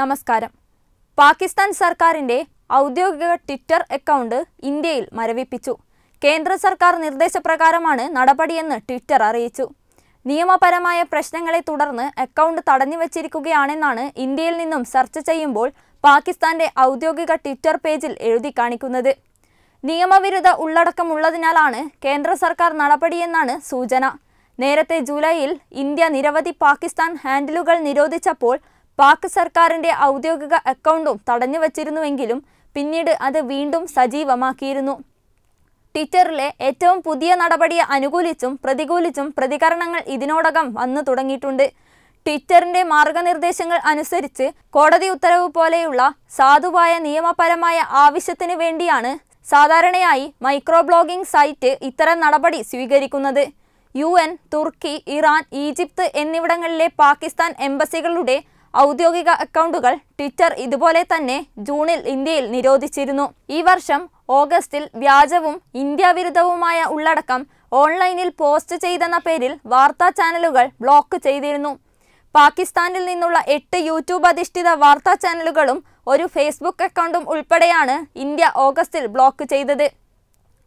നമസ്കാരം പാകിസ്ഥാൻ സർക്കാരിൻ്റെ ഔദ്യോഗിക ട്വിറ്റർ അക്കൗണ്ട് ഇന്ത്യയിൽ മരവിപ്പിച്ചു കേന്ദ്ര സർക്കാർ നിർദ്ദേശപ്രകാരമാണ് നടപടിയെന്ന് ട്വിറ്റർ അറിയിച്ചു നിയമപരമായ പ്രശ്നങ്ങളെ തുടർന്ന് അക്കൗണ്ട് തടഞ്ഞു വച്ചിരിക്കുകയാണെന്നാണ് ഇന്ത്യയിൽ നിന്നും സെർച്ച് ചെയ്യുമ്പോൾ പാകിസ്ഥാന്റെ ഔദ്യോഗിക ട്വിറ്റർ പേജിൽ എഴുതി കാണിക്കുന്നത് നിയമവിരുദ്ധ ഉള്ളടക്കമുള്ളതിനാലാണ് കേന്ദ്ര സർക്കാർ നടപടിയെന്നാണ് സൂചന നേരത്തെ ജൂലൈയിൽ ഇന്ത്യ നിരവധി പാകിസ്ഥാൻ ഹാൻഡിലുകൾ നിരോധിച്ചപ്പോൾ പാക് സർക്കാരിന്റെ ഔദ്യോഗിക അക്കൗണ്ടും തടഞ്ഞു വച്ചിരുന്നുവെങ്കിലും പിന്നീട് അത് വീണ്ടും സജീവമാക്കിയിരുന്നു ട്വിറ്ററിലെ ഏറ്റവും പുതിയ നടപടിയെ അനുകൂലിച്ചും പ്രതികൂലിച്ചും പ്രതികരണങ്ങൾ ഇതിനോടകം വന്നു തുടങ്ങിയിട്ടുണ്ട് ട്വിറ്ററിന്റെ മാർഗനിർദ്ദേശങ്ങൾ അനുസരിച്ച് കോടതി ഉത്തരവ് പോലെയുള്ള സാധുവായ നിയമപരമായ ആവശ്യത്തിന് വേണ്ടിയാണ് സാധാരണയായി മൈക്രോ ബ്ലോഗിംഗ് സൈറ്റ് ഇത്തരം നടപടി സ്വീകരിക്കുന്നത് യു തുർക്കി ഇറാൻ ഈജിപ്ത് എന്നിവിടങ്ങളിലെ പാകിസ്ഥാൻ എംബസികളുടെ ഔദ്യോഗിക അക്കൗണ്ടുകൾ ട്വിറ്റർ ഇതുപോലെ തന്നെ ജൂണിൽ ഇന്ത്യയിൽ നിരോധിച്ചിരുന്നു ഈ വർഷം ഓഗസ്റ്റിൽ വ്യാജവും വിരുദ്ധവുമായ ഉള്ളടക്കം ഓൺലൈനിൽ പോസ്റ്റ് ചെയ്തെന്ന പേരിൽ വാർത്താ ചാനലുകൾ ബ്ലോക്ക് ചെയ്തിരുന്നു പാകിസ്ഥാനിൽ നിന്നുള്ള എട്ട് യൂട്യൂബ് അധിഷ്ഠിത വാർത്താ ചാനലുകളും ഒരു ഫേസ്ബുക്ക് അക്കൗണ്ടും ഉൾപ്പെടെയാണ് ഇന്ത്യ ഓഗസ്റ്റിൽ ബ്ലോക്ക് ചെയ്തത്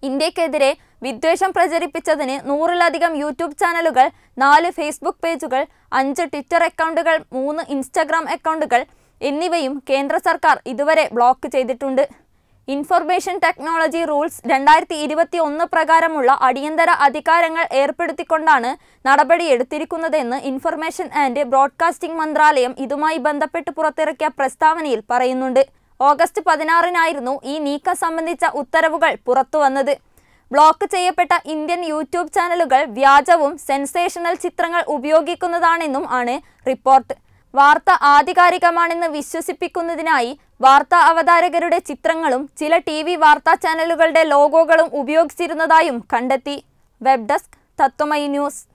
ഇന്ത്യക്കെതിരെ വിദ്വേഷം പ്രചരിപ്പിച്ചതിന് നൂറിലധികം യൂട്യൂബ് ചാനലുകൾ നാല് ഫേസ്ബുക്ക് പേജുകൾ അഞ്ച് ട്വിറ്റർ അക്കൗണ്ടുകൾ മൂന്ന് ഇൻസ്റ്റാഗ്രാം അക്കൗണ്ടുകൾ എന്നിവയും കേന്ദ്ര സർക്കാർ ഇതുവരെ ബ്ലോക്ക് ചെയ്തിട്ടുണ്ട് ഇൻഫർമേഷൻ ടെക്നോളജി റൂൾസ് രണ്ടായിരത്തി ഇരുപത്തി ഒന്ന് പ്രകാരമുള്ള അടിയന്തര അധികാരങ്ങൾ ഏർപ്പെടുത്തിക്കൊണ്ടാണ് നടപടിയെടുത്തിരിക്കുന്നതെന്ന് ഇൻഫർമേഷൻ ആൻഡ് ബ്രോഡ്കാസ്റ്റിംഗ് മന്ത്രാലയം ഇതുമായി ബന്ധപ്പെട്ട് പുറത്തിറക്കിയ പ്രസ്താവനയിൽ പറയുന്നുണ്ട് ഓഗസ്റ്റ് പതിനാറിനായിരുന്നു ഈ നീക്കം സംബന്ധിച്ച ഉത്തരവുകൾ പുറത്തുവന്നത് ബ്ലോക്ക് ചെയ്യപ്പെട്ട ഇന്ത്യൻ യൂട്യൂബ് ചാനലുകൾ വ്യാജവും സെൻസേഷണൽ ചിത്രങ്ങൾ ഉപയോഗിക്കുന്നതാണെന്നും ആണ് റിപ്പോർട്ട് വാർത്ത ആധികാരികമാണെന്ന് വിശ്വസിപ്പിക്കുന്നതിനായി വാർത്താ അവതാരകരുടെ ചിത്രങ്ങളും ചില ടി വി വാർത്താ ചാനലുകളുടെ ലോഗോകളും ഉപയോഗിച്ചിരുന്നതായും കണ്ടെത്തി വെബ് ഡെസ്ക് തത്വമയി ന്യൂസ്